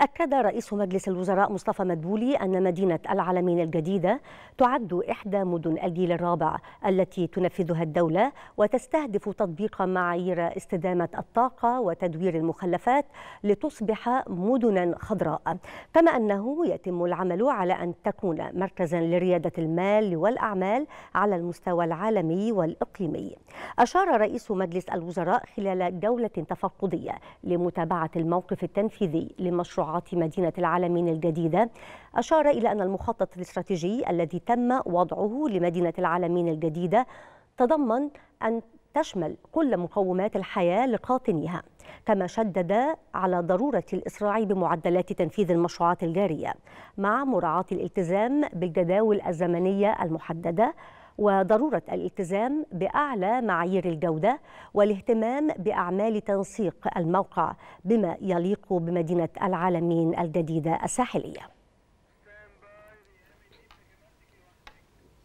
أكد رئيس مجلس الوزراء مصطفى مدبولي أن مدينة العالمين الجديدة تعد إحدى مدن الجيل الرابع التي تنفذها الدولة وتستهدف تطبيق معايير استدامة الطاقة وتدوير المخلفات لتصبح مدنا خضراء كما أنه يتم العمل على أن تكون مركزا لريادة المال والأعمال على المستوى العالمي والإقليمي أشار رئيس مجلس الوزراء خلال جولة تفقدية لمتابعة الموقف التنفيذي لمشروع مشروعات مدينة العالمين الجديدة أشار إلى أن المخطط الاستراتيجي الذي تم وضعه لمدينة العالمين الجديدة تضمن أن تشمل كل مقومات الحياة لقاطنيها كما شدد على ضرورة الإسراع بمعدلات تنفيذ المشروعات الجارية مع مراعاة الالتزام بالجداول الزمنية المحددة وضروره الالتزام باعلى معايير الجوده والاهتمام باعمال تنسيق الموقع بما يليق بمدينه العالمين الجديده الساحليه